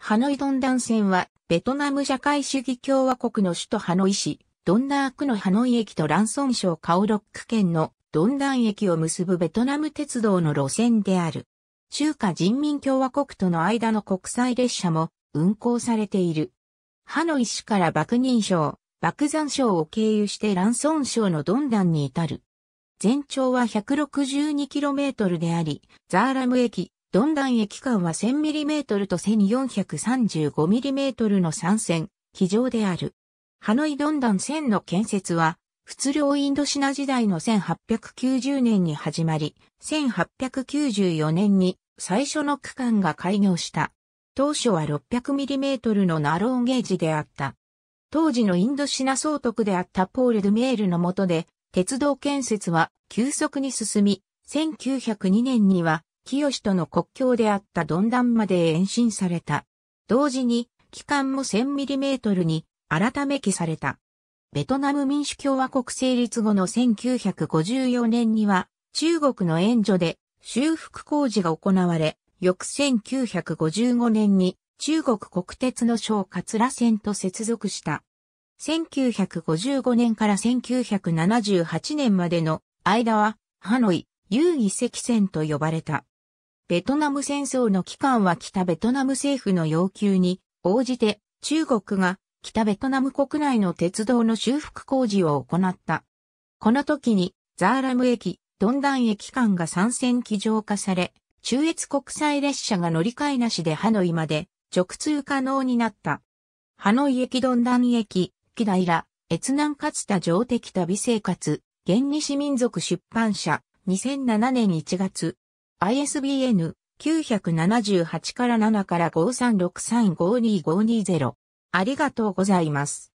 ハノイドンダン線は、ベトナム社会主義共和国の首都ハノイ市、ドンダー区のハノイ駅とランソン省カオロック県のドンダン駅を結ぶベトナム鉄道の路線である。中華人民共和国との間の国際列車も運行されている。ハノイ市から爆人省、爆山省を経由してランソン省のドンダンに至る。全長は 162km であり、ザーラム駅、ドンダン駅間は 1000mm と 1435mm の3線、機上である。ハノイドンダン線の建設は、仏領インドシナ時代の1890年に始まり、1894年に最初の区間が開業した。当初は 600mm のナローゲージであった。当時のインドシナ総督であったポール・ドゥ・メールの下で、鉄道建設は急速に進み、1902年には清との国境であったドンダンまで延伸された。同時に、期間も 1000mm に改め記された。ベトナム民主共和国成立後の1954年には、中国の援助で修復工事が行われ、翌1955年に中国国鉄の小桂線と接続した。1955年から1978年までの間は、ハノイ、遊戯石線と呼ばれた。ベトナム戦争の期間は北ベトナム政府の要求に応じて中国が北ベトナム国内の鉄道の修復工事を行った。この時にザーラム駅、ドンダン駅間が参戦機上化され、中越国際列車が乗り換えなしでハノイまで直通可能になった。ハノイ駅ドンダン駅、イラ、越南かつた上的旅生活、原西民族出版社、2007年1月。ISBN 978から7から53635250 2。ありがとうございます。